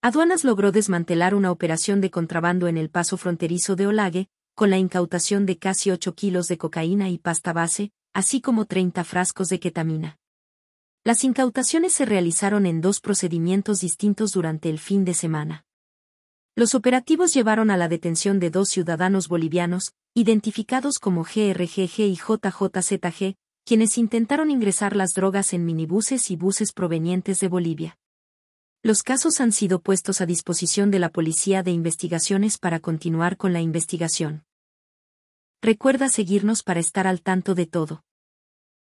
Aduanas logró desmantelar una operación de contrabando en el paso fronterizo de Olague, con la incautación de casi 8 kilos de cocaína y pasta base, así como 30 frascos de ketamina. Las incautaciones se realizaron en dos procedimientos distintos durante el fin de semana. Los operativos llevaron a la detención de dos ciudadanos bolivianos, identificados como GRGG y JJZG, quienes intentaron ingresar las drogas en minibuses y buses provenientes de Bolivia. Los casos han sido puestos a disposición de la Policía de Investigaciones para continuar con la investigación. Recuerda seguirnos para estar al tanto de todo.